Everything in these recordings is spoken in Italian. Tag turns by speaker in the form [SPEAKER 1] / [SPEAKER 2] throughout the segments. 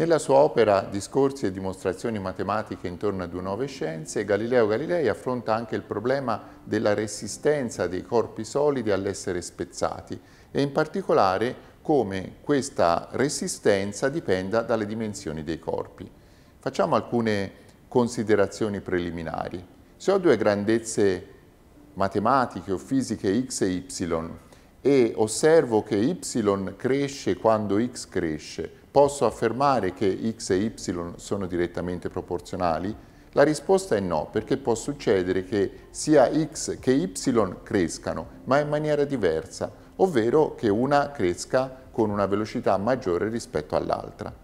[SPEAKER 1] Nella sua opera Discorsi e dimostrazioni matematiche intorno a due nuove scienze, Galileo Galilei affronta anche il problema della resistenza dei corpi solidi all'essere spezzati e in particolare come questa resistenza dipenda dalle dimensioni dei corpi. Facciamo alcune considerazioni preliminari. Se ho due grandezze matematiche o fisiche x e y e osservo che y cresce quando x cresce, Posso affermare che x e y sono direttamente proporzionali? La risposta è no, perché può succedere che sia x che y crescano, ma in maniera diversa, ovvero che una cresca con una velocità maggiore rispetto all'altra.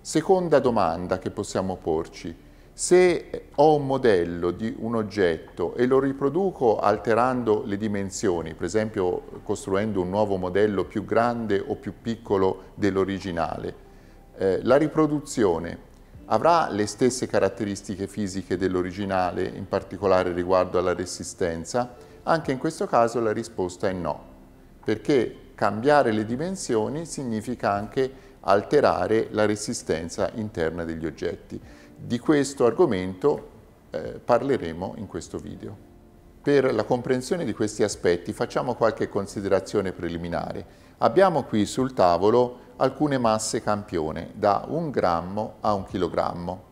[SPEAKER 1] Seconda domanda che possiamo porci, se ho un modello di un oggetto e lo riproduco alterando le dimensioni, per esempio costruendo un nuovo modello più grande o più piccolo dell'originale, eh, la riproduzione avrà le stesse caratteristiche fisiche dell'originale, in particolare riguardo alla resistenza? Anche in questo caso la risposta è no, perché cambiare le dimensioni significa anche alterare la resistenza interna degli oggetti. Di questo argomento eh, parleremo in questo video. Per la comprensione di questi aspetti facciamo qualche considerazione preliminare. Abbiamo qui sul tavolo alcune masse campione, da un grammo a un chilogrammo.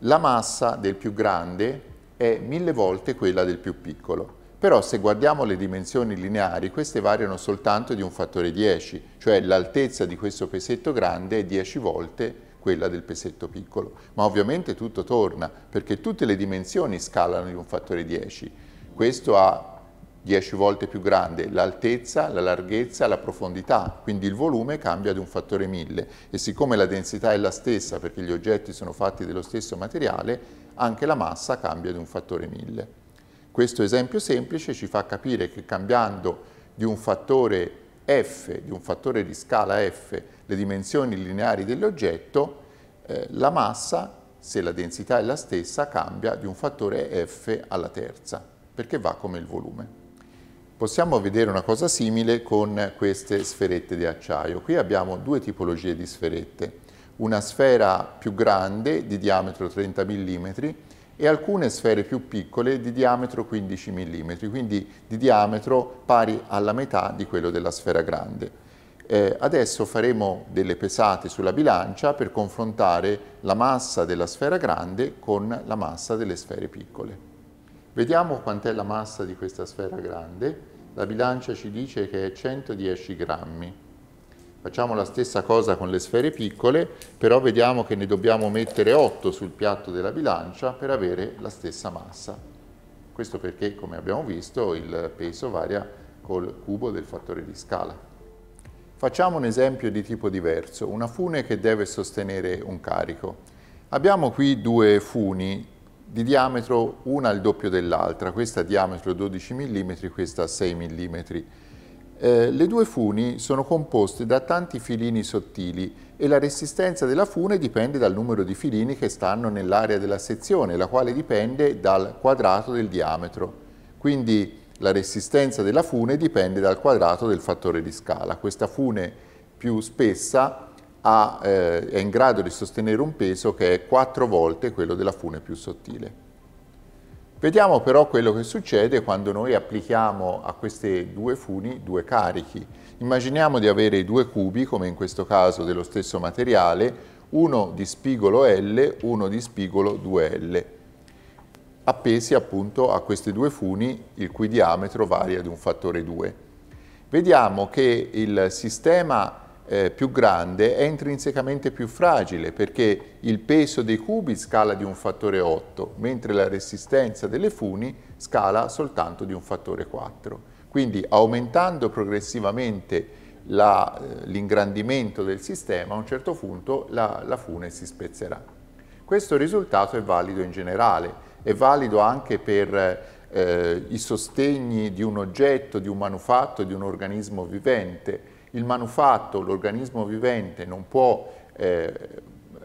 [SPEAKER 1] La massa del più grande è mille volte quella del più piccolo. Però se guardiamo le dimensioni lineari, queste variano soltanto di un fattore 10, cioè l'altezza di questo pesetto grande è 10 volte quella del pesetto piccolo. Ma ovviamente tutto torna, perché tutte le dimensioni scalano di un fattore 10. Questo ha 10 volte più grande l'altezza, la larghezza, la profondità, quindi il volume cambia di un fattore 1000 e siccome la densità è la stessa perché gli oggetti sono fatti dello stesso materiale, anche la massa cambia di un fattore 1000. Questo esempio semplice ci fa capire che cambiando di un fattore f, di un fattore di scala f, le dimensioni lineari dell'oggetto, eh, la massa, se la densità è la stessa, cambia di un fattore f alla terza, perché va come il volume. Possiamo vedere una cosa simile con queste sferette di acciaio. Qui abbiamo due tipologie di sferette, una sfera più grande di diametro 30 mm e alcune sfere più piccole di diametro 15 mm, quindi di diametro pari alla metà di quello della sfera grande. Eh, adesso faremo delle pesate sulla bilancia per confrontare la massa della sfera grande con la massa delle sfere piccole. Vediamo quant'è la massa di questa sfera grande. La bilancia ci dice che è 110 grammi. Facciamo la stessa cosa con le sfere piccole, però vediamo che ne dobbiamo mettere 8 sul piatto della bilancia per avere la stessa massa. Questo perché, come abbiamo visto, il peso varia col cubo del fattore di scala. Facciamo un esempio di tipo diverso, una fune che deve sostenere un carico. Abbiamo qui due funi di diametro, una al doppio dell'altra, questa a diametro 12 mm, questa 6 mm. Eh, le due funi sono composte da tanti filini sottili e la resistenza della fune dipende dal numero di filini che stanno nell'area della sezione, la quale dipende dal quadrato del diametro. Quindi la resistenza della fune dipende dal quadrato del fattore di scala. Questa fune più spessa ha, eh, è in grado di sostenere un peso che è 4 volte quello della fune più sottile. Vediamo però quello che succede quando noi applichiamo a queste due funi due carichi. Immaginiamo di avere due cubi, come in questo caso dello stesso materiale, uno di spigolo L, uno di spigolo 2L appesi appunto a questi due funi il cui diametro varia di un fattore 2. Vediamo che il sistema eh, più grande è intrinsecamente più fragile perché il peso dei cubi scala di un fattore 8, mentre la resistenza delle funi scala soltanto di un fattore 4. Quindi aumentando progressivamente eh, l'ingrandimento del sistema, a un certo punto la, la fune si spezzerà. Questo risultato è valido in generale è valido anche per eh, i sostegni di un oggetto, di un manufatto, di un organismo vivente. Il manufatto, l'organismo vivente non può eh,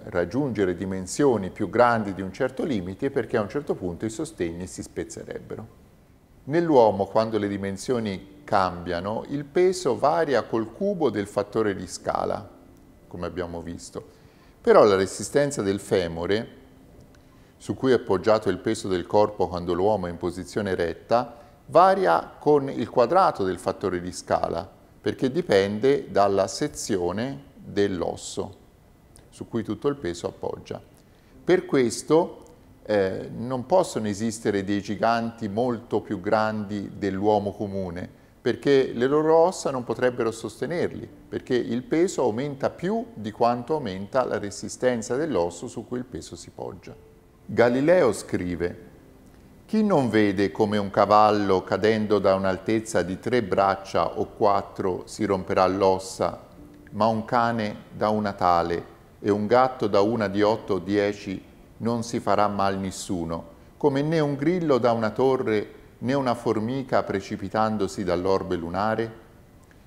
[SPEAKER 1] raggiungere dimensioni più grandi di un certo limite perché a un certo punto i sostegni si spezzerebbero. Nell'uomo, quando le dimensioni cambiano, il peso varia col cubo del fattore di scala, come abbiamo visto. Però la resistenza del femore su cui è appoggiato il peso del corpo quando l'uomo è in posizione retta, varia con il quadrato del fattore di scala, perché dipende dalla sezione dell'osso su cui tutto il peso appoggia. Per questo eh, non possono esistere dei giganti molto più grandi dell'uomo comune, perché le loro ossa non potrebbero sostenerli, perché il peso aumenta più di quanto aumenta la resistenza dell'osso su cui il peso si poggia. Galileo scrive, chi non vede come un cavallo cadendo da un'altezza di tre braccia o quattro si romperà l'ossa, ma un cane da una tale e un gatto da una di otto o dieci non si farà mal nessuno, come né un grillo da una torre né una formica precipitandosi dall'orbe lunare?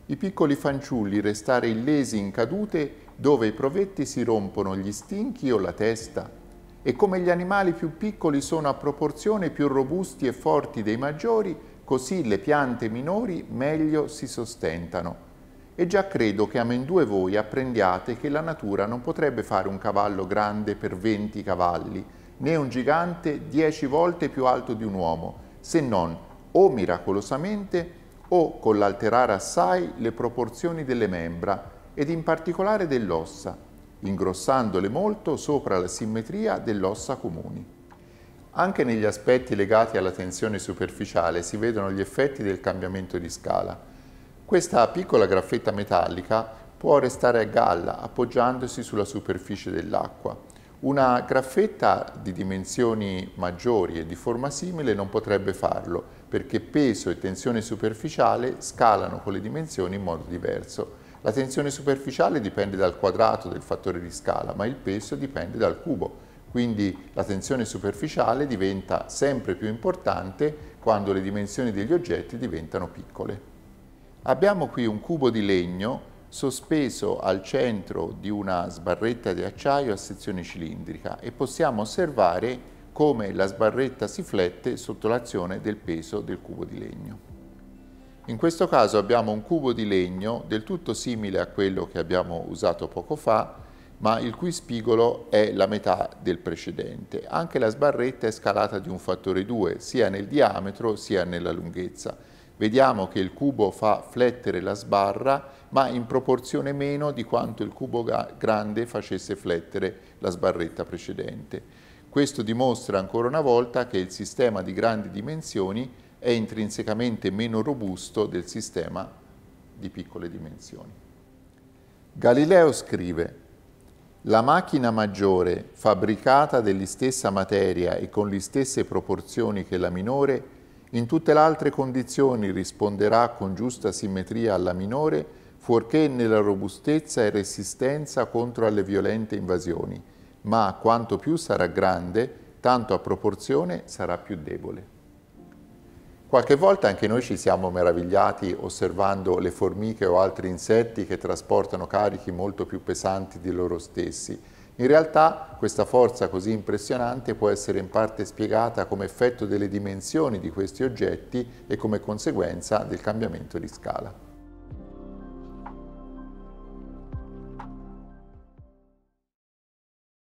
[SPEAKER 1] I piccoli fanciulli restare illesi in cadute dove i provetti si rompono gli stinchi o la testa? e come gli animali più piccoli sono a proporzione più robusti e forti dei maggiori, così le piante minori meglio si sostentano. E già credo che amendue voi apprendiate che la natura non potrebbe fare un cavallo grande per 20 cavalli, né un gigante 10 volte più alto di un uomo, se non o miracolosamente o con l'alterare assai le proporzioni delle membra ed in particolare dell'ossa, ingrossandole molto sopra la simmetria dell'ossa comuni. Anche negli aspetti legati alla tensione superficiale si vedono gli effetti del cambiamento di scala. Questa piccola graffetta metallica può restare a galla appoggiandosi sulla superficie dell'acqua. Una graffetta di dimensioni maggiori e di forma simile non potrebbe farlo perché peso e tensione superficiale scalano con le dimensioni in modo diverso. La tensione superficiale dipende dal quadrato del fattore di scala, ma il peso dipende dal cubo. Quindi la tensione superficiale diventa sempre più importante quando le dimensioni degli oggetti diventano piccole. Abbiamo qui un cubo di legno sospeso al centro di una sbarretta di acciaio a sezione cilindrica e possiamo osservare come la sbarretta si flette sotto l'azione del peso del cubo di legno. In questo caso abbiamo un cubo di legno del tutto simile a quello che abbiamo usato poco fa, ma il cui spigolo è la metà del precedente. Anche la sbarretta è scalata di un fattore 2, sia nel diametro sia nella lunghezza. Vediamo che il cubo fa flettere la sbarra, ma in proporzione meno di quanto il cubo grande facesse flettere la sbarretta precedente. Questo dimostra ancora una volta che il sistema di grandi dimensioni è intrinsecamente meno robusto del sistema di piccole dimensioni. Galileo scrive la macchina maggiore, fabbricata dell'istessa materia e con le stesse proporzioni che la minore, in tutte le altre condizioni risponderà con giusta simmetria alla minore, fuorché nella robustezza e resistenza contro alle violente invasioni, ma quanto più sarà grande, tanto a proporzione sarà più debole. Qualche volta anche noi ci siamo meravigliati osservando le formiche o altri insetti che trasportano carichi molto più pesanti di loro stessi. In realtà questa forza così impressionante può essere in parte spiegata come effetto delle dimensioni di questi oggetti e come conseguenza del cambiamento di scala.